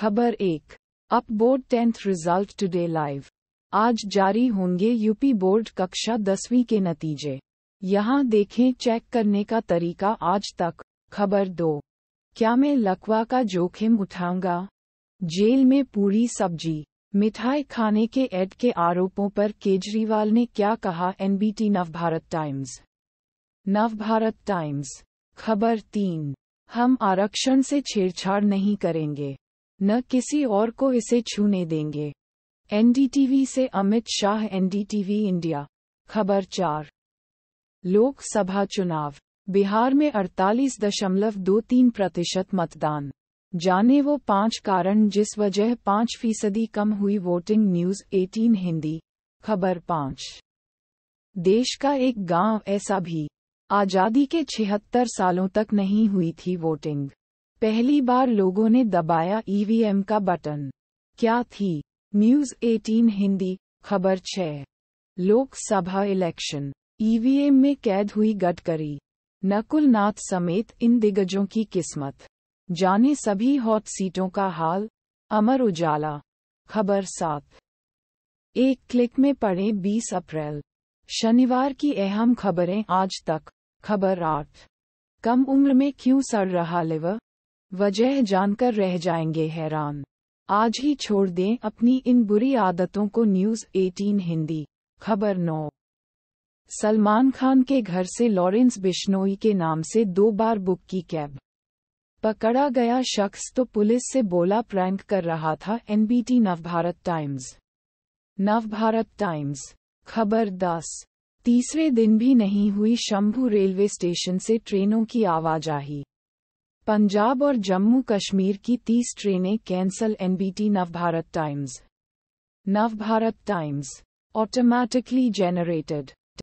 खबर एक UP board tenth result today live आज जारी होंगे यूपी बोर्ड कक्षा दसवीं के नतीजे यहाँ देखें चेक करने का तरीका आज तक खबर दो क्या मैं लकवा का जोखिम उठाऊंगा जेल में पूरी सब्जी मिठाई खाने के एड के आरोपों पर केजरीवाल ने क्या कहा NBT Navbharat Times Navbharat Times खबर तीन हम आरक्षण से छेड़छाड़ नहीं करेंगे न किसी और को इसे छूने देंगे एनडीटीवी से अमित शाह एनडीटीवी इंडिया खबर चार लोकसभा चुनाव बिहार में अड़तालीस दशमलव दो तीन प्रतिशत मतदान जाने वो पांच कारण जिस वजह पांच फीसदी कम हुई वोटिंग न्यूज 18 हिंदी खबर पांच देश का एक गांव ऐसा भी आजादी के छिहत्तर सालों तक नहीं हुई थी वोटिंग पहली बार लोगों ने दबाया ईवीएम e का बटन क्या थी न्यूज 18 हिंदी खबर छः लोकसभा इलेक्शन ईवीएम e में कैद हुई गडकरी नकुल नाथ समेत इन दिग्गजों की किस्मत जाने सभी हॉट सीटों का हाल अमर उजाला खबर सात एक क्लिक में पढ़े 20 अप्रैल शनिवार की अहम खबरें आज तक खबर आठ कम उम्र में क्यों सड़ रहा लिवर वजह जानकर रह जाएंगे हैरान आज ही छोड़ दें अपनी इन बुरी आदतों को न्यूज 18 हिंदी खबर नौ सलमान खान के घर से लॉरेंस बिश्नोई के नाम से दो बार बुक की कैब पकड़ा गया शख्स तो पुलिस से बोला प्रैंक कर रहा था NBT Navbharat Times Navbharat Times खबर दस तीसरे दिन भी नहीं हुई शंभू रेलवे स्टेशन से ट्रेनों की आवाजाही पंजाब और जम्मू कश्मीर की तीस ट्रेनें cancel NBT Navbharat Times Navbharat Times automatically generated